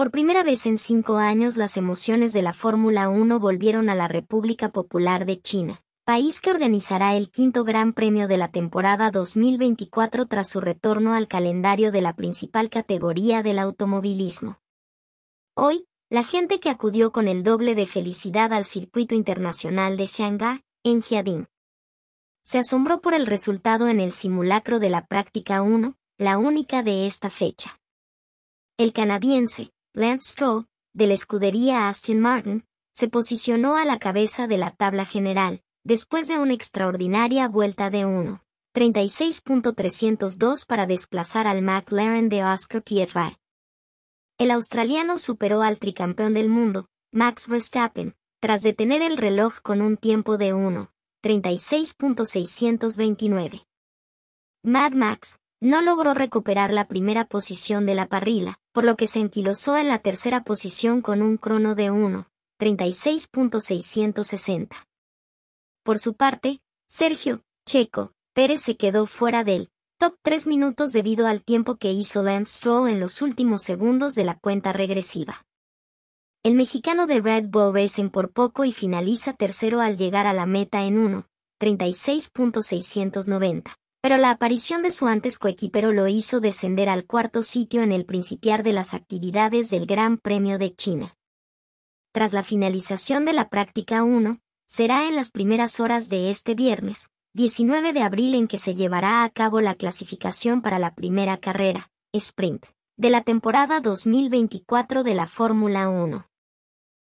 Por primera vez en cinco años las emociones de la Fórmula 1 volvieron a la República Popular de China, país que organizará el quinto Gran Premio de la temporada 2024 tras su retorno al calendario de la principal categoría del automovilismo. Hoy, la gente que acudió con el doble de felicidad al circuito internacional de Shanghái, en Jiading. Se asombró por el resultado en el simulacro de la práctica 1, la única de esta fecha. El canadiense, Lance Stroll, de la escudería Aston Martin, se posicionó a la cabeza de la tabla general, después de una extraordinaria vuelta de 1'36.302 para desplazar al McLaren de Oscar Piastri. El australiano superó al tricampeón del mundo, Max Verstappen, tras detener el reloj con un tiempo de 1:36.629. Max no logró recuperar la primera posición de la parrilla, por lo que se enquilosó en la tercera posición con un crono de 1.36.660. Por su parte, Sergio, Checo, Pérez se quedó fuera del top 3 minutos debido al tiempo que hizo Lance Stroll en los últimos segundos de la cuenta regresiva. El mexicano de Red Bull Racing por poco y finaliza tercero al llegar a la meta en 1.36.690 pero la aparición de su antes coequipero lo hizo descender al cuarto sitio en el principiar de las actividades del Gran Premio de China. Tras la finalización de la práctica 1, será en las primeras horas de este viernes, 19 de abril en que se llevará a cabo la clasificación para la primera carrera, sprint, de la temporada 2024 de la Fórmula 1.